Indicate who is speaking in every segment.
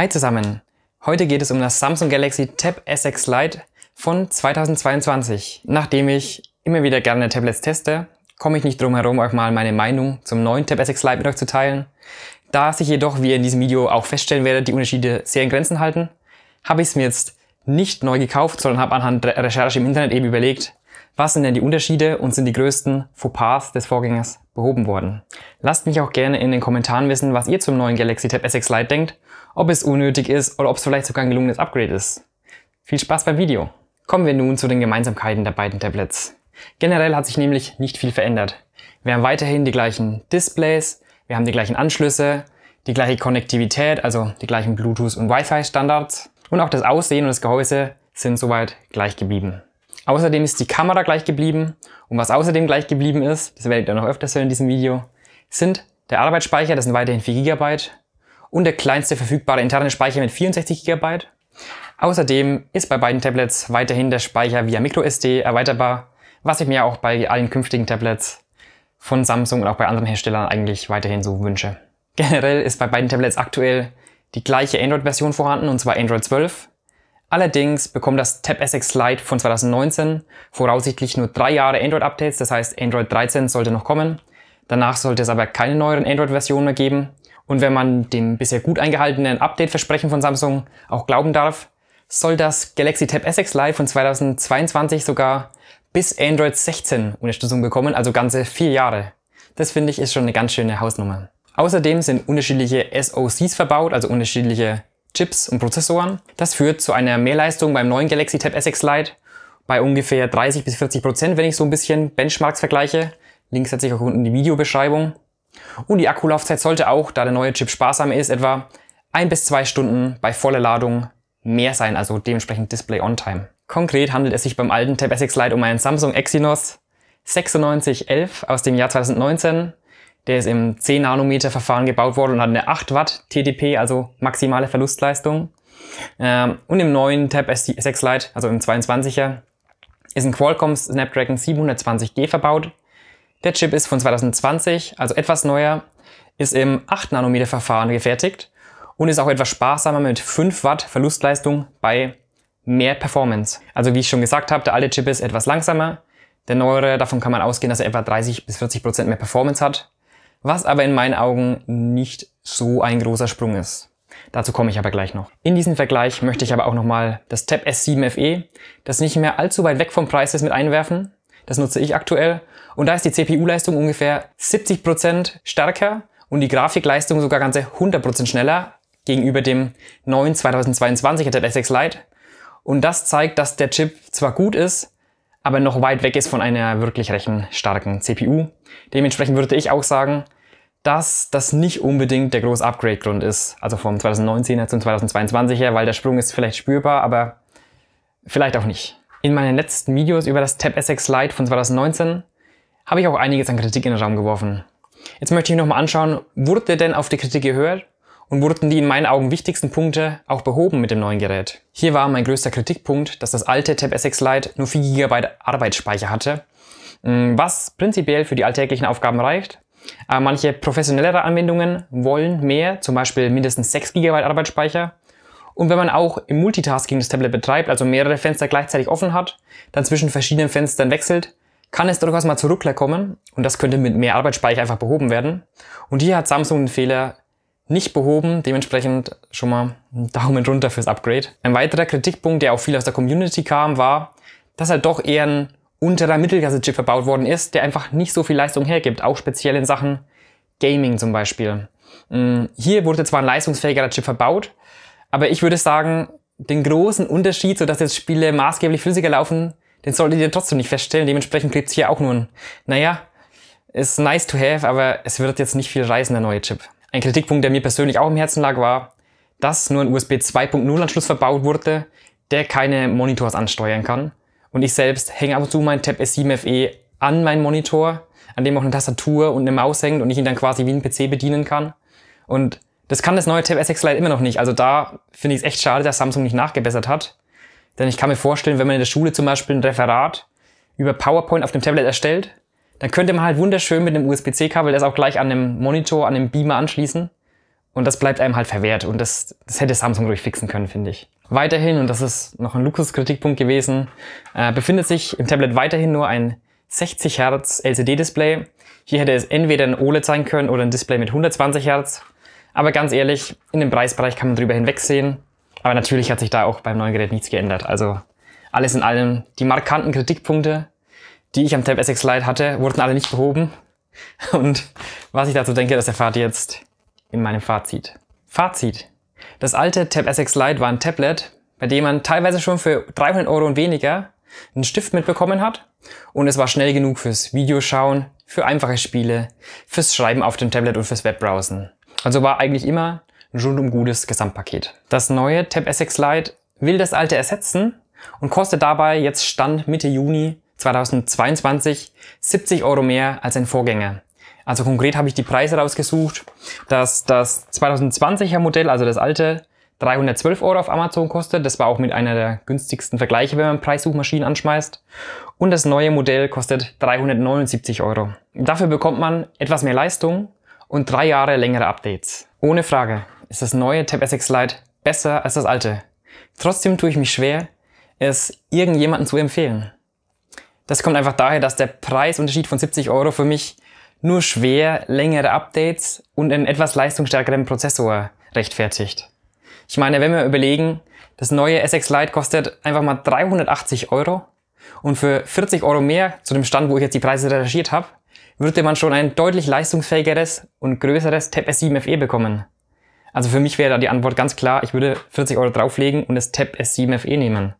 Speaker 1: Hi zusammen! Heute geht es um das Samsung Galaxy Tab S6 Lite von 2022. Nachdem ich immer wieder gerne Tablets teste, komme ich nicht drum herum, euch mal meine Meinung zum neuen Tab S6 Lite mit euch zu teilen. Da sich jedoch, wie ihr in diesem Video auch feststellen werdet, die Unterschiede sehr in Grenzen halten, habe ich es mir jetzt nicht neu gekauft, sondern habe anhand Re Recherche im Internet eben überlegt, was sind denn die Unterschiede und sind die größten Fauxpas des Vorgängers behoben worden? Lasst mich auch gerne in den Kommentaren wissen, was ihr zum neuen Galaxy Tab S6 Lite denkt ob es unnötig ist oder ob es vielleicht sogar ein gelungenes Upgrade ist. Viel Spaß beim Video! Kommen wir nun zu den Gemeinsamkeiten der beiden Tablets. Generell hat sich nämlich nicht viel verändert. Wir haben weiterhin die gleichen Displays, wir haben die gleichen Anschlüsse, die gleiche Konnektivität, also die gleichen Bluetooth- und Wi-Fi-Standards und auch das Aussehen und das Gehäuse sind soweit gleich geblieben. Außerdem ist die Kamera gleich geblieben und was außerdem gleich geblieben ist, das werdet ihr noch öfter sehen in diesem Video, sind der Arbeitsspeicher, das sind weiterhin 4 GB, und der kleinste verfügbare interne Speicher mit 64 GB. Außerdem ist bei beiden Tablets weiterhin der Speicher via microSD erweiterbar, was ich mir auch bei allen künftigen Tablets von Samsung und auch bei anderen Herstellern eigentlich weiterhin so wünsche. Generell ist bei beiden Tablets aktuell die gleiche Android-Version vorhanden, und zwar Android 12. Allerdings bekommt das Tab SX Lite von 2019 voraussichtlich nur drei Jahre Android-Updates, das heißt Android 13 sollte noch kommen. Danach sollte es aber keine neueren Android-Versionen mehr geben und wenn man dem bisher gut eingehaltenen Update-Versprechen von Samsung auch glauben darf, soll das Galaxy Tab S6 Live von 2022 sogar bis Android 16 Unterstützung bekommen, also ganze vier Jahre. Das finde ich ist schon eine ganz schöne Hausnummer. Außerdem sind unterschiedliche SoCs verbaut, also unterschiedliche Chips und Prozessoren. Das führt zu einer Mehrleistung beim neuen Galaxy Tab S6 Lite bei ungefähr 30 bis 40 Prozent, wenn ich so ein bisschen Benchmarks vergleiche. Links setze ich auch unten in die Videobeschreibung. Und die Akkulaufzeit sollte auch, da der neue Chip sparsam ist, etwa ein bis zwei Stunden bei voller Ladung mehr sein, also dementsprechend Display on Time. Konkret handelt es sich beim alten Tab S6 Lite um einen Samsung Exynos 9611 aus dem Jahr 2019. Der ist im 10 Nanometer Verfahren gebaut worden und hat eine 8 Watt TDP, also maximale Verlustleistung. Ähm, und im neuen Tab S6 Lite, also im 22er, ist ein Qualcomm Snapdragon 720G verbaut der Chip ist von 2020, also etwas neuer, ist im 8-Nanometer-Verfahren gefertigt und ist auch etwas sparsamer mit 5 Watt Verlustleistung bei mehr Performance. Also wie ich schon gesagt habe, der alte Chip ist etwas langsamer, der neuere, davon kann man ausgehen, dass er etwa 30 bis 40 Prozent mehr Performance hat, was aber in meinen Augen nicht so ein großer Sprung ist. Dazu komme ich aber gleich noch. In diesem Vergleich möchte ich aber auch nochmal das Tab S7 FE, das nicht mehr allzu weit weg vom Preis ist, mit einwerfen. Das nutze ich aktuell. Und da ist die CPU-Leistung ungefähr 70% stärker und die Grafikleistung sogar ganze 100% schneller gegenüber dem neuen 2022er also Z6 Lite. Und das zeigt, dass der Chip zwar gut ist, aber noch weit weg ist von einer wirklich rechenstarken CPU. Dementsprechend würde ich auch sagen, dass das nicht unbedingt der große Upgrade-Grund ist, also vom 2019er zum 2022er, weil der Sprung ist vielleicht spürbar, aber vielleicht auch nicht. In meinen letzten Videos über das Tab Essex Lite von 2019 habe ich auch einiges an Kritik in den Raum geworfen. Jetzt möchte ich nochmal anschauen, wurde denn auf die Kritik gehört und wurden die in meinen Augen wichtigsten Punkte auch behoben mit dem neuen Gerät. Hier war mein größter Kritikpunkt, dass das alte Tab Essex Lite nur 4 GB Arbeitsspeicher hatte, mm, was prinzipiell für die alltäglichen Aufgaben reicht. Aber äh, manche professionellere Anwendungen wollen mehr, zum Beispiel mindestens 6 GB Arbeitsspeicher und wenn man auch im Multitasking das Tablet betreibt, also mehrere Fenster gleichzeitig offen hat, dann zwischen verschiedenen Fenstern wechselt, kann es durchaus mal zurückkommen kommen und das könnte mit mehr Arbeitsspeicher einfach behoben werden. Und hier hat Samsung den Fehler nicht behoben, dementsprechend schon mal einen Daumen runter fürs Upgrade. Ein weiterer Kritikpunkt, der auch viel aus der Community kam, war, dass halt doch eher ein unterer Mittelklasse-Chip verbaut worden ist, der einfach nicht so viel Leistung hergibt, auch speziell in Sachen Gaming zum Beispiel. Mm, hier wurde zwar ein leistungsfähigerer Chip verbaut, aber ich würde sagen, den großen Unterschied, so dass jetzt Spiele maßgeblich flüssiger laufen, den solltet ihr trotzdem nicht feststellen. Dementsprechend klebt es hier auch nur ein, naja, ist nice to have, aber es wird jetzt nicht viel reißen, der neue Chip. Ein Kritikpunkt, der mir persönlich auch im Herzen lag, war, dass nur ein USB 2.0 Anschluss verbaut wurde, der keine Monitors ansteuern kann. Und ich selbst hänge ab und zu mein Tab S7 FE an meinen Monitor, an dem auch eine Tastatur und eine Maus hängt und ich ihn dann quasi wie ein PC bedienen kann. Und das kann das neue Tab S6 leider immer noch nicht. Also da finde ich es echt schade, dass Samsung nicht nachgebessert hat. Denn ich kann mir vorstellen, wenn man in der Schule zum Beispiel ein Referat über PowerPoint auf dem Tablet erstellt, dann könnte man halt wunderschön mit einem USB-C-Kabel das auch gleich an dem Monitor, an dem Beamer anschließen. Und das bleibt einem halt verwehrt. Und das, das hätte Samsung durchfixen können, finde ich. Weiterhin, und das ist noch ein Luxuskritikpunkt gewesen, äh, befindet sich im Tablet weiterhin nur ein 60 Hertz LCD-Display. Hier hätte es entweder ein OLED sein können oder ein Display mit 120 Hertz. Aber ganz ehrlich, in dem Preisbereich kann man drüber hinwegsehen. Aber natürlich hat sich da auch beim neuen Gerät nichts geändert. Also alles in allem, die markanten Kritikpunkte, die ich am Tab SX Lite hatte, wurden alle nicht behoben. Und was ich dazu denke, das erfahrt ihr jetzt in meinem Fazit. Fazit. Das alte Tab SX Lite war ein Tablet, bei dem man teilweise schon für 300 Euro und weniger einen Stift mitbekommen hat und es war schnell genug fürs Videoschauen, für einfache Spiele, fürs Schreiben auf dem Tablet und fürs Webbrowsen. Also war eigentlich immer ein rundum gutes Gesamtpaket. Das neue Tab Essex Lite will das alte ersetzen und kostet dabei jetzt Stand Mitte Juni 2022 70 Euro mehr als ein Vorgänger. Also konkret habe ich die Preise rausgesucht, dass das 2020er Modell, also das alte, 312 Euro auf Amazon kostet. Das war auch mit einer der günstigsten Vergleiche, wenn man Preissuchmaschinen anschmeißt. Und das neue Modell kostet 379 Euro. Dafür bekommt man etwas mehr Leistung, und drei Jahre längere Updates. Ohne Frage ist das neue Tab Essex Lite besser als das alte. Trotzdem tue ich mich schwer, es irgendjemandem zu empfehlen. Das kommt einfach daher, dass der Preisunterschied von 70 Euro für mich nur schwer längere Updates und einen etwas leistungsstärkeren Prozessor rechtfertigt. Ich meine, wenn wir überlegen, das neue Essex Lite kostet einfach mal 380 Euro und für 40 Euro mehr zu dem Stand, wo ich jetzt die Preise recherchiert habe, würde man schon ein deutlich leistungsfähigeres und größeres Tab S7 FE bekommen. Also für mich wäre da die Antwort ganz klar, ich würde 40 Euro drauflegen und das Tab S7 FE nehmen.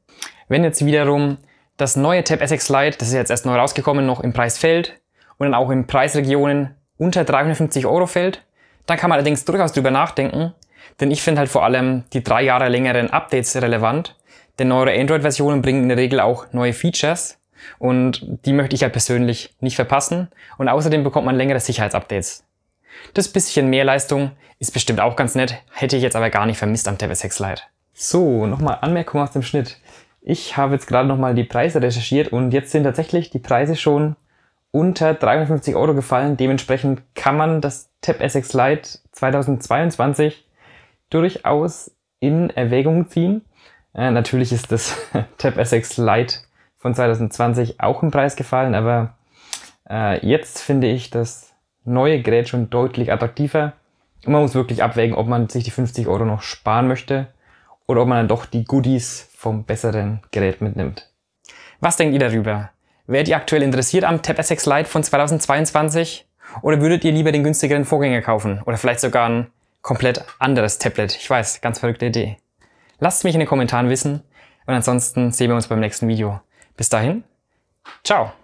Speaker 1: Wenn jetzt wiederum das neue Tab SX Lite, das ist jetzt erst neu rausgekommen, noch im Preis fällt und dann auch in Preisregionen unter 350 Euro fällt, dann kann man allerdings durchaus drüber nachdenken, denn ich finde halt vor allem die drei Jahre längeren Updates relevant, denn neuere Android-Versionen bringen in der Regel auch neue Features und die möchte ich halt persönlich nicht verpassen. Und außerdem bekommt man längere Sicherheitsupdates. Das bisschen mehr Leistung ist bestimmt auch ganz nett, hätte ich jetzt aber gar nicht vermisst am Tab 6 Lite. So, nochmal Anmerkung aus dem Schnitt. Ich habe jetzt gerade nochmal die Preise recherchiert und jetzt sind tatsächlich die Preise schon unter 350 Euro gefallen. Dementsprechend kann man das Tab Essex Lite 2022 durchaus in Erwägung ziehen. Äh, natürlich ist das Tab Essex Lite von 2020 auch im Preis gefallen, aber äh, jetzt finde ich das neue Gerät schon deutlich attraktiver. Und man muss wirklich abwägen, ob man sich die 50 Euro noch sparen möchte oder ob man dann doch die Goodies vom besseren Gerät mitnimmt. Was denkt ihr darüber? Wärt ihr aktuell interessiert am Tab S6 Lite von 2022? Oder würdet ihr lieber den günstigeren Vorgänger kaufen? Oder vielleicht sogar ein komplett anderes Tablet? Ich weiß, ganz verrückte Idee. Lasst mich in den Kommentaren wissen und ansonsten sehen wir uns beim nächsten Video. Bis dahin, ciao.